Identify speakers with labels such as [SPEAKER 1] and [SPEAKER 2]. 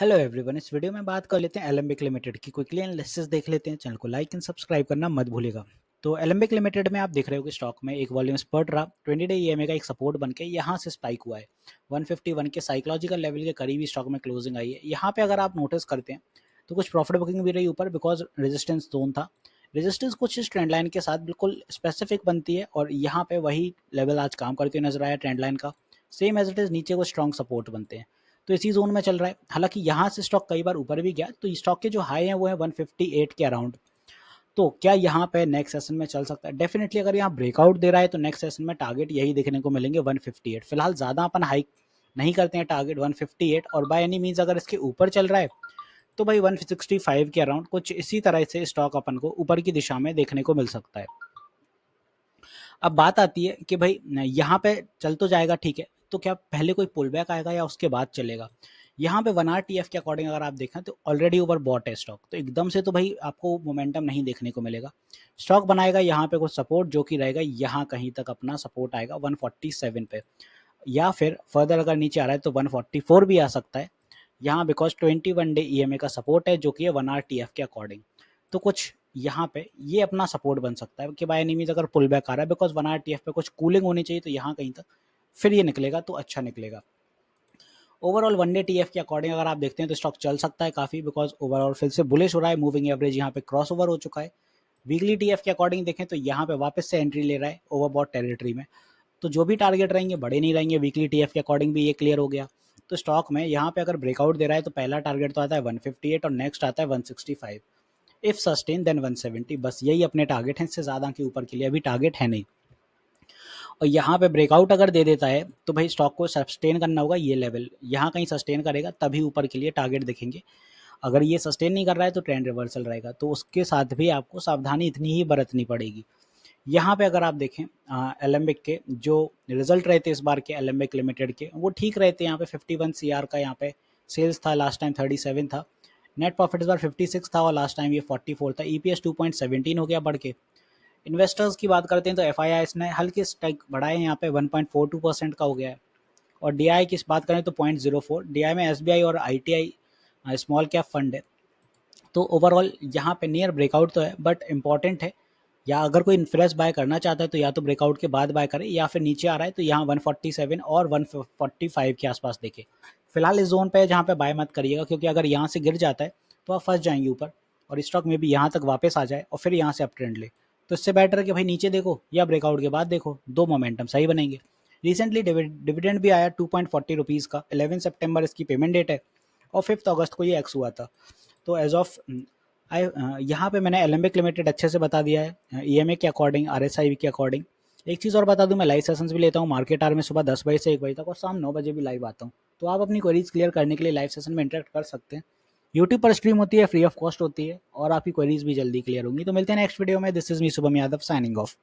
[SPEAKER 1] hello everyone इस video में बात कर लेते हैं एलम्बिक लिमिटेड की क्विकली एनालिसिस देख लेते हैं चैनल को लाइक एंड सब्सक्राइब करना मत भूलेगा तो एलम्बिक लिमिटेड में आप देख रहे हो कि स्टॉक में एक वॉल्यूम स्पर्ट रहा ट्वेंटी डे ईएमए का एक सपोर्ट बन के यहाँ से स्पाइक हुआ है 151 के साइकोलॉजिकल लेवल के करीब ही स्टॉक में क्लोजिंग आई है यहाँ पे अगर आप नोटिस करते हैं तो कुछ प्रॉफिट बुकिंग भी रही ऊपर बिकॉज रेजिस्टेंस जोन था रेजिस्टेंस कुछ इस ट्रेंड लाइन के साथ बिल्कुल स्पेसिफिक बनती है और यहाँ पे वही लेवल आज काम करते हुए नजर आया ट्रेंड लाइन का सेम एज इट इज़ नीचे को स्ट्रॉन्ग सपोर्ट बनते हैं तो इसी जोन में चल रहा है हालांकि यहाँ से स्टॉक कई बार ऊपर भी गया तो स्टॉक के जो हाई हैं वो है 158 के अराउंड तो क्या यहाँ पे नेक्स्ट सेशन में चल सकता है डेफिनेटली अगर यहाँ ब्रेकआउट दे रहा है तो नेक्स्ट सेशन में टारगेट यही देखने को मिलेंगे 158 फिलहाल ज़्यादा अपन हाइक नहीं करते हैं टारगेट 158 और बाय एनी मीन्स अगर इसके ऊपर चल रहा है तो भाई 165 के अराउंड कुछ इसी तरह से स्टॉक अपन को ऊपर की दिशा में देखने को मिल सकता है अब बात आती है कि भाई यहाँ पे चल तो जाएगा ठीक है तो क्या पहले कोई पुल बैक आएगा या उसके बाद चलेगा यहाँ पे वन आर टी एफ के अकॉर्डिंग अगर आप देखें तो ऑलरेडी ओवर बॉट है स्टॉक तो एकदम से तो भाई आपको मोमेंटम नहीं देखने को मिलेगा स्टॉक बनाएगा यहाँ पे कुछ सपोर्ट जो कि रहेगा यहाँ कहीं तक अपना सपोर्ट आएगा 147 पे या फिर फर्दर अगर नीचे आ रहा है तो 144 भी आ सकता है यहाँ बिकॉज 21 डे ई का सपोर्ट है जो कि है वन आर टी एफ के अकॉर्डिंग तो कुछ यहाँ पे ये अपना सपोर्ट बन सकता है कि बाय एनी मीज अगर पुल बैक आ रहा है because one R T F पे कुछ कूलिंग होनी चाहिए तो यहाँ कहीं तक फिर ये निकलेगा तो अच्छा निकलेगा ओवरऑल वनडे टी एफ के अकॉर्डिंग अगर आप देखते हैं तो स्टॉक चल सकता है काफ़ी बिकॉज ओवरऑल फिर से बुलिश हो रहा है मूविंग एवरेज यहाँ पे क्रॉस ओवर हो चुका है वीकली टी एफ के अकॉर्डिंग देखें तो यहाँ पे वापस से एंट्री ले रहा है ओवरबॉट टेरिटरी में तो जो भी टारगेट रहेंगे बड़े नहीं रहेंगे वीकली टी के अकॉर्डिंग भी ये क्लियर हो गया तो स्टॉक में यहाँ पे अगर ब्रेकआउट दे रहा है तो पहला टारगेट तो आता है 158 और नेक्स्ट आता है 165 इफ़ सस्टेन देन 170 बस यही अपने टारगेट हैं इससे ज़्यादा के ऊपर के लिए अभी टारगेट है नहीं और यहाँ पे ब्रेकआउट अगर दे देता है तो भाई स्टॉक को सस्टेन करना होगा ये लेवल यहाँ कहीं सस्टेन करेगा तभी ऊपर के लिए टारगेट देखेंगे अगर ये सस्टेन नहीं कर रहा है तो ट्रेंड रिवर्सल रहेगा तो उसके साथ भी आपको सावधानी इतनी ही बरतनी पड़ेगी यहाँ पे अगर आप देखें एलम्बिक के जो रिजल्ट रहते इस बार के एलम्बिक लिमिटेड के वो ठीक रहते यहाँ पे 51 वन का यहाँ पे सेल्स था लास्ट टाइम 37 था नेट प्रॉफिट इस बार 56 था और लास्ट टाइम ये 44 था ई e पी हो गया बढ़ के इन्वेस्टर्स की बात करते हैं तो एफ इसने हल्के स्टैक बढ़ाए यहाँ पे 1.42 परसेंट का हो गया है और डी की बात करें तो पॉइंट जीरो फोर डी में एस और आई स्मॉल कैप फंड है तो ओवरऑल यहाँ पे नियर ब्रेकआउट तो है बट इम्पॉर्टेंट है या अगर कोई इन्फ्लेस बाय करना चाहता है तो या तो ब्रेकआउट के बाद बाय करें या फिर नीचे आ रहा है तो यहाँ वन और वन के आसपास देखें फिलहाल इस जोन पे जहाँ पे बाय मत करिएगा क्योंकि अगर यहाँ से गिर जाता है तो आप फंस जाएंगे ऊपर और स्टॉक में भी यहाँ तक वापस आ जाए और फिर यहाँ से अप ट्रेंड लें तो इससे बेटर है कि भाई नीचे देखो या ब्रेकआउट के बाद देखो दो मोमेंटम सही बनेंगे रिसेंटली डिविडेंड भी आया टू पॉइंट फोर्टी रुपीज़ का एलेवन सेप्टेम्बर इसकी पेमेंट डेट है और फिफ्थ अगस्त को ये एक्स हुआ था तो एज ऑफ आई यहाँ पे मैंने एलम्बिक लिमिटेड अच्छे से बता दिया है ई uh, e के अकॉर्डिंग आर के अकॉर्डिंग एक चीज़ और बता दूँ मैं लाइव सेशंस भी लेता हूँ मार्केट आर में सुबह दस बजे से एक बजे तक और शाम नौ बजे भी लाइव आता हूँ तो आप अपनी क्वेरीज क्लियर करने के लिए लाइव सेशन में इंटरेक्ट कर सकते हैं यूट्यूब पर स्ट्रीम होती है फ्री ऑफ कॉस्ट होती है और आपकी क्वेरीज भी जल्दी क्लियर होंगी तो मिलते हैं नेक्स्ट वीडियो में this is me Shubham Yadav signing of